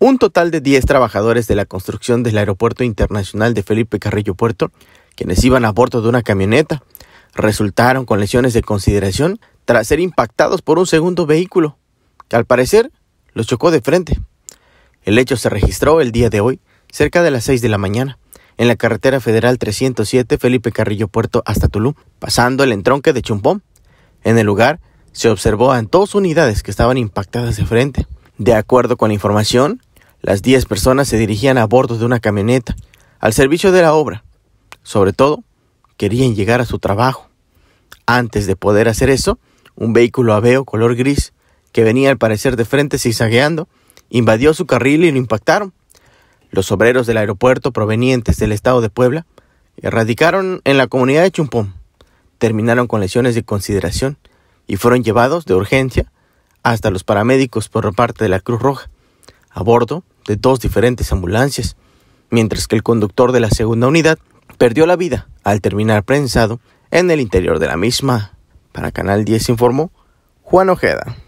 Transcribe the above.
Un total de 10 trabajadores de la construcción del Aeropuerto Internacional de Felipe Carrillo Puerto, quienes iban a bordo de una camioneta, resultaron con lesiones de consideración tras ser impactados por un segundo vehículo, que al parecer los chocó de frente. El hecho se registró el día de hoy, cerca de las 6 de la mañana, en la carretera federal 307 Felipe Carrillo Puerto hasta Tulum, pasando el entronque de Chumpón. En el lugar se observó a dos unidades que estaban impactadas de frente. De acuerdo con la información, las 10 personas se dirigían a bordo de una camioneta, al servicio de la obra. Sobre todo, querían llegar a su trabajo. Antes de poder hacer eso, un vehículo aveo color gris, que venía al parecer de frente zigzagueando, invadió su carril y lo impactaron. Los obreros del aeropuerto provenientes del estado de Puebla erradicaron en la comunidad de Chumpón, terminaron con lesiones de consideración y fueron llevados de urgencia hasta los paramédicos por parte de la Cruz Roja. A bordo de dos diferentes ambulancias, mientras que el conductor de la segunda unidad perdió la vida al terminar prensado en el interior de la misma. Para Canal 10 informó Juan Ojeda.